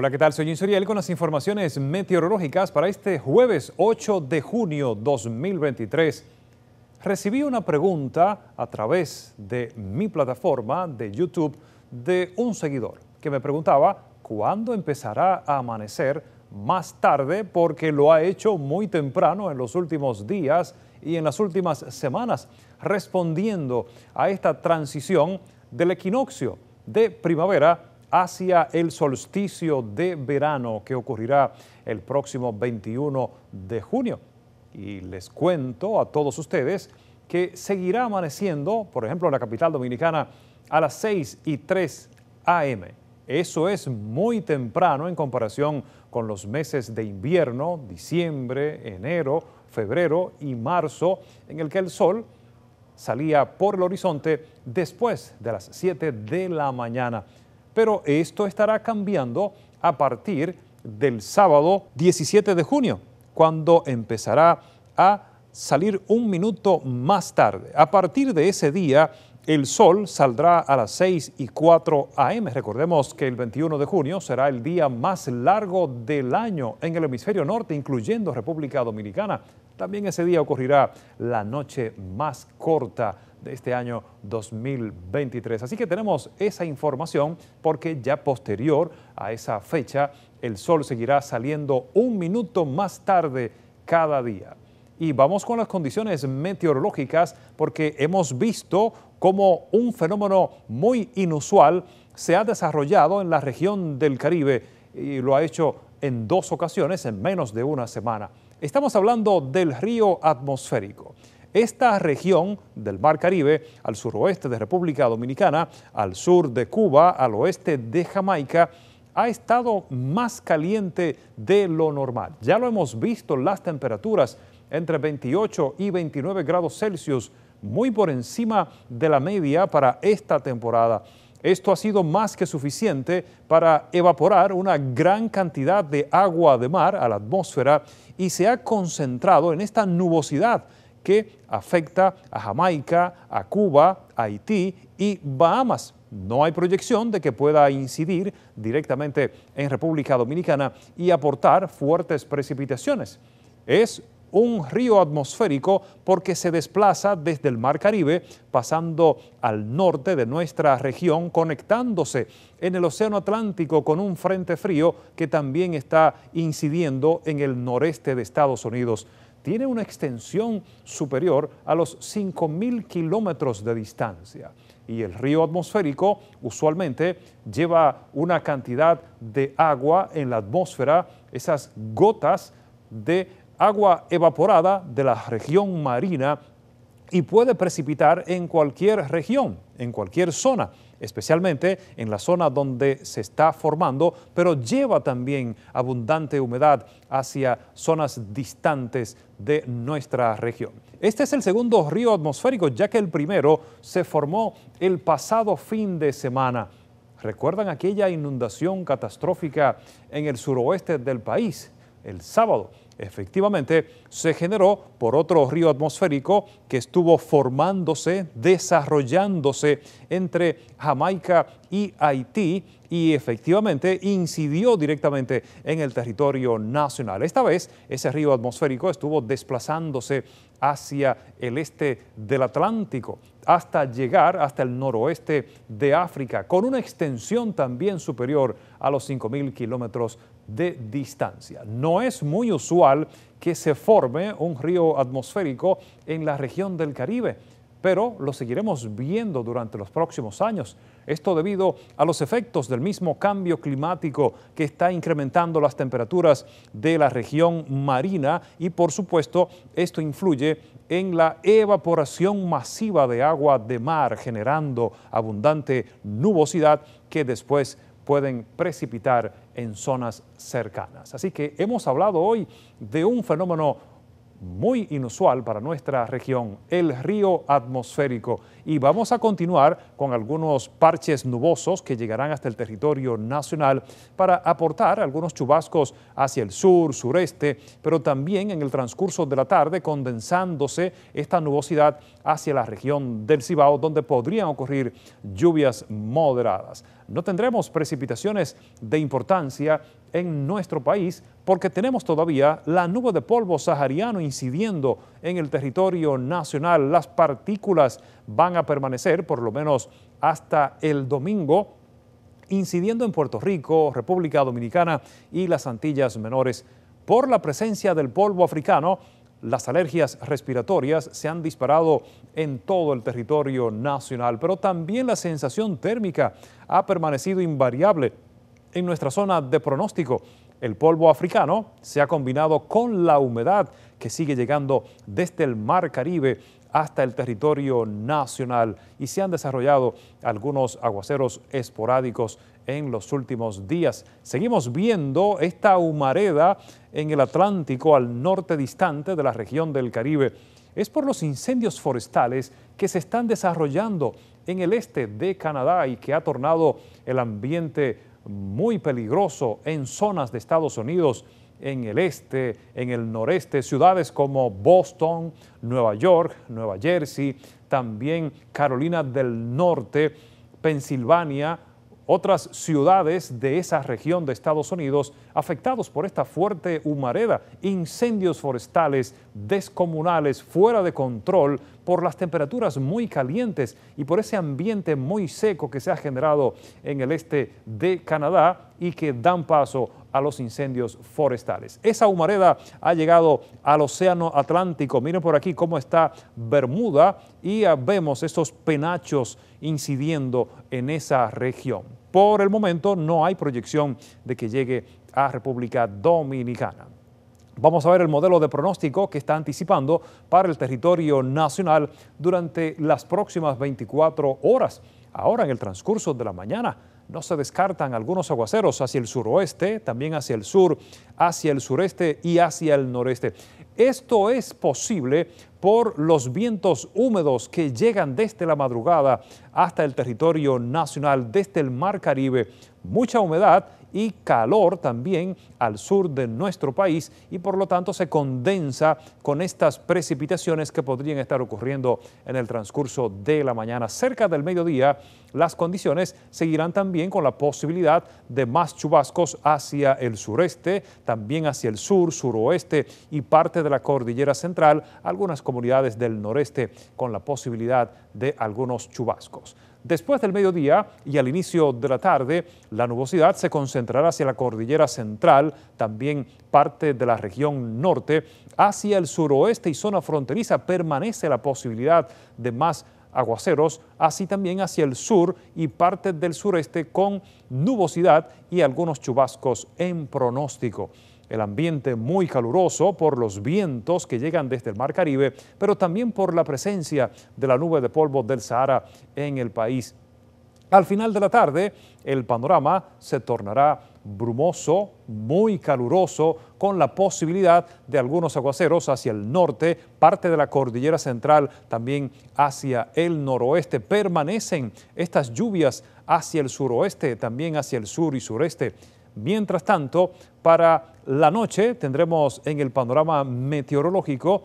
Hola, ¿qué tal? Soy Insuriel con las informaciones meteorológicas para este jueves 8 de junio 2023. Recibí una pregunta a través de mi plataforma de YouTube de un seguidor que me preguntaba cuándo empezará a amanecer más tarde porque lo ha hecho muy temprano en los últimos días y en las últimas semanas respondiendo a esta transición del equinoccio de primavera hacia el solsticio de verano que ocurrirá el próximo 21 de junio. Y les cuento a todos ustedes que seguirá amaneciendo, por ejemplo, en la capital dominicana a las 6 y 3 AM. Eso es muy temprano en comparación con los meses de invierno, diciembre, enero, febrero y marzo, en el que el sol salía por el horizonte después de las 7 de la mañana pero esto estará cambiando a partir del sábado 17 de junio, cuando empezará a salir un minuto más tarde. A partir de ese día, el sol saldrá a las 6 y 4 am. Recordemos que el 21 de junio será el día más largo del año en el hemisferio norte, incluyendo República Dominicana. También ese día ocurrirá la noche más corta de este año 2023. Así que tenemos esa información porque ya posterior a esa fecha el sol seguirá saliendo un minuto más tarde cada día. Y vamos con las condiciones meteorológicas porque hemos visto cómo un fenómeno muy inusual se ha desarrollado en la región del Caribe y lo ha hecho en dos ocasiones en menos de una semana. Estamos hablando del río atmosférico. Esta región del Mar Caribe, al suroeste de República Dominicana, al sur de Cuba, al oeste de Jamaica, ha estado más caliente de lo normal. Ya lo hemos visto, las temperaturas entre 28 y 29 grados Celsius, muy por encima de la media para esta temporada. Esto ha sido más que suficiente para evaporar una gran cantidad de agua de mar a la atmósfera y se ha concentrado en esta nubosidad que afecta a Jamaica, a Cuba, Haití y Bahamas. No hay proyección de que pueda incidir directamente en República Dominicana y aportar fuertes precipitaciones. Es un río atmosférico porque se desplaza desde el Mar Caribe, pasando al norte de nuestra región, conectándose en el Océano Atlántico con un frente frío que también está incidiendo en el noreste de Estados Unidos tiene una extensión superior a los 5.000 kilómetros de distancia y el río atmosférico usualmente lleva una cantidad de agua en la atmósfera, esas gotas de agua evaporada de la región marina y puede precipitar en cualquier región, en cualquier zona especialmente en la zona donde se está formando, pero lleva también abundante humedad hacia zonas distantes de nuestra región. Este es el segundo río atmosférico, ya que el primero se formó el pasado fin de semana. ¿Recuerdan aquella inundación catastrófica en el suroeste del país el sábado? efectivamente se generó por otro río atmosférico que estuvo formándose, desarrollándose entre Jamaica y Haití y efectivamente incidió directamente en el territorio nacional. Esta vez ese río atmosférico estuvo desplazándose hacia el este del Atlántico hasta llegar hasta el noroeste de África, con una extensión también superior a los 5.000 kilómetros de distancia. No es muy usual que se forme un río atmosférico en la región del Caribe, pero lo seguiremos viendo durante los próximos años. Esto debido a los efectos del mismo cambio climático que está incrementando las temperaturas de la región marina y por supuesto esto influye en la evaporación masiva de agua de mar generando abundante nubosidad que después pueden precipitar en zonas cercanas. Así que hemos hablado hoy de un fenómeno muy inusual para nuestra región, el río atmosférico. Y vamos a continuar con algunos parches nubosos que llegarán hasta el territorio nacional para aportar algunos chubascos hacia el sur, sureste, pero también en el transcurso de la tarde condensándose esta nubosidad hacia la región del Cibao, donde podrían ocurrir lluvias moderadas. No tendremos precipitaciones de importancia en nuestro país porque tenemos todavía la nube de polvo sahariano incidiendo en el territorio nacional. Las partículas van a permanecer por lo menos hasta el domingo incidiendo en Puerto Rico, República Dominicana y las Antillas Menores. Por la presencia del polvo africano, las alergias respiratorias se han disparado en todo el territorio nacional, pero también la sensación térmica ha permanecido invariable en nuestra zona de pronóstico, el polvo africano se ha combinado con la humedad que sigue llegando desde el Mar Caribe hasta el territorio nacional y se han desarrollado algunos aguaceros esporádicos en los últimos días. Seguimos viendo esta humareda en el Atlántico al norte distante de la región del Caribe. Es por los incendios forestales que se están desarrollando en el este de Canadá y que ha tornado el ambiente muy peligroso en zonas de Estados Unidos, en el este, en el noreste, ciudades como Boston, Nueva York, Nueva Jersey, también Carolina del Norte, Pensilvania, otras ciudades de esa región de Estados Unidos afectados por esta fuerte humareda, incendios forestales descomunales fuera de control por las temperaturas muy calientes y por ese ambiente muy seco que se ha generado en el este de Canadá y que dan paso a los incendios forestales. Esa humareda ha llegado al Océano Atlántico. Miren por aquí cómo está Bermuda y vemos esos penachos incidiendo en esa región. Por el momento no hay proyección de que llegue a República Dominicana. Vamos a ver el modelo de pronóstico que está anticipando para el territorio nacional durante las próximas 24 horas. Ahora en el transcurso de la mañana no se descartan algunos aguaceros hacia el suroeste, también hacia el sur, hacia el sureste y hacia el noreste. Esto es posible por los vientos húmedos que llegan desde la madrugada hasta el territorio nacional, desde el Mar Caribe. Mucha humedad y calor también al sur de nuestro país y por lo tanto se condensa con estas precipitaciones que podrían estar ocurriendo en el transcurso de la mañana. Cerca del mediodía las condiciones seguirán también con la posibilidad de más chubascos hacia el sureste, también hacia el sur, suroeste y parte de la cordillera central, algunas comunidades del noreste con la posibilidad de algunos chubascos. Después del mediodía y al inicio de la tarde, la nubosidad se concentrará hacia la cordillera central, también parte de la región norte. Hacia el suroeste y zona fronteriza permanece la posibilidad de más aguaceros, así también hacia el sur y parte del sureste con nubosidad y algunos chubascos en pronóstico. El ambiente muy caluroso por los vientos que llegan desde el Mar Caribe, pero también por la presencia de la nube de polvo del Sahara en el país. Al final de la tarde, el panorama se tornará brumoso, muy caluroso, con la posibilidad de algunos aguaceros hacia el norte, parte de la cordillera central, también hacia el noroeste. Permanecen estas lluvias hacia el suroeste, también hacia el sur y sureste. Mientras tanto, para la noche tendremos en el panorama meteorológico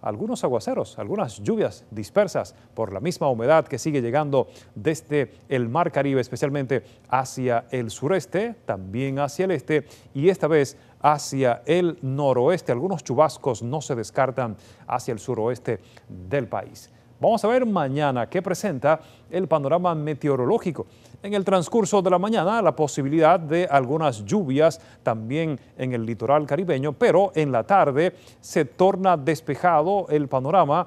algunos aguaceros, algunas lluvias dispersas por la misma humedad que sigue llegando desde el Mar Caribe, especialmente hacia el sureste, también hacia el este y esta vez hacia el noroeste. Algunos chubascos no se descartan hacia el suroeste del país. Vamos a ver mañana qué presenta el panorama meteorológico en el transcurso de la mañana la posibilidad de algunas lluvias también en el litoral caribeño, pero en la tarde se torna despejado el panorama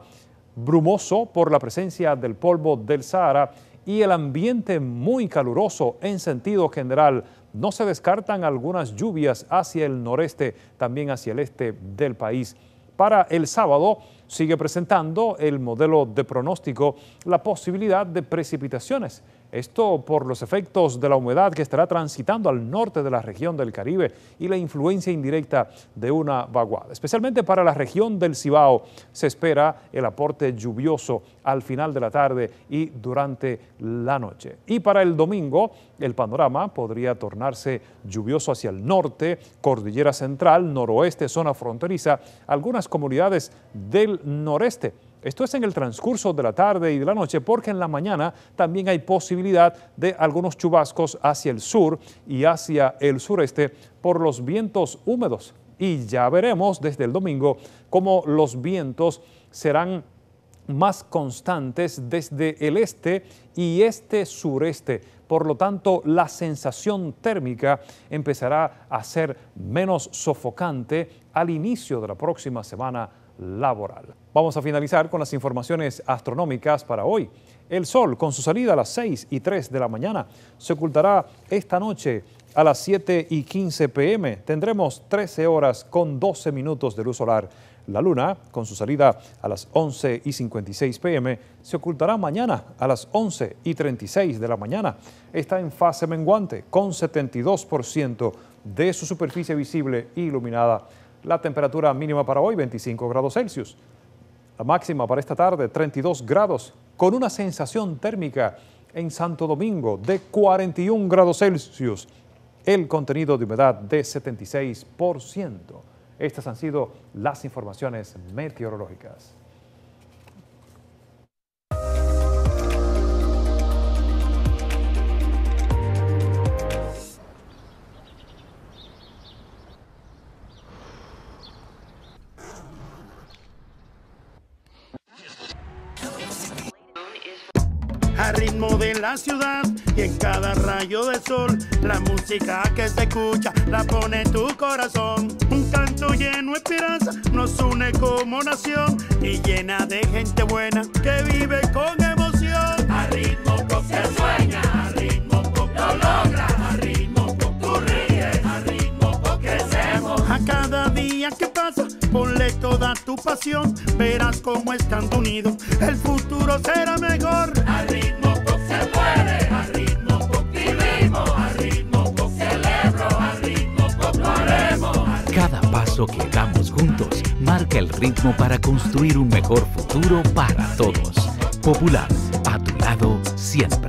brumoso por la presencia del polvo del Sahara y el ambiente muy caluroso en sentido general. No se descartan algunas lluvias hacia el noreste, también hacia el este del país. Para el sábado sigue presentando el modelo de pronóstico la posibilidad de precipitaciones esto por los efectos de la humedad que estará transitando al norte de la región del Caribe y la influencia indirecta de una vaguada. Especialmente para la región del Cibao se espera el aporte lluvioso al final de la tarde y durante la noche. Y para el domingo el panorama podría tornarse lluvioso hacia el norte, cordillera central, noroeste, zona fronteriza, algunas comunidades del noreste esto es en el transcurso de la tarde y de la noche porque en la mañana también hay posibilidad de algunos chubascos hacia el sur y hacia el sureste por los vientos húmedos. Y ya veremos desde el domingo cómo los vientos serán más constantes desde el este y este sureste. Por lo tanto, la sensación térmica empezará a ser menos sofocante al inicio de la próxima semana laboral. Vamos a finalizar con las informaciones astronómicas para hoy. El Sol, con su salida a las 6 y 3 de la mañana, se ocultará esta noche a las 7 y 15 pm. Tendremos 13 horas con 12 minutos de luz solar. La Luna, con su salida a las 11 y 56 pm, se ocultará mañana a las 11 y 36 de la mañana. Está en fase menguante, con 72% de su superficie visible iluminada la temperatura mínima para hoy 25 grados Celsius. La máxima para esta tarde 32 grados con una sensación térmica en Santo Domingo de 41 grados Celsius. El contenido de humedad de 76%. Estas han sido las informaciones meteorológicas. la ciudad y en cada rayo de sol. La música que se escucha la pone tu corazón. Un canto lleno de esperanza nos une como nación y llena de gente buena que vive con emoción. A ritmo con se sueña, a ritmo con lo logra, a ritmo con tú ríes, a ritmo con crecemos. A cada día que pasa ponle toda tu pasión, verás cómo estando unidos el futuro será mejor. A ritmo cada paso que damos juntos marca el ritmo para construir un mejor futuro para todos. Popular, a tu lado siempre.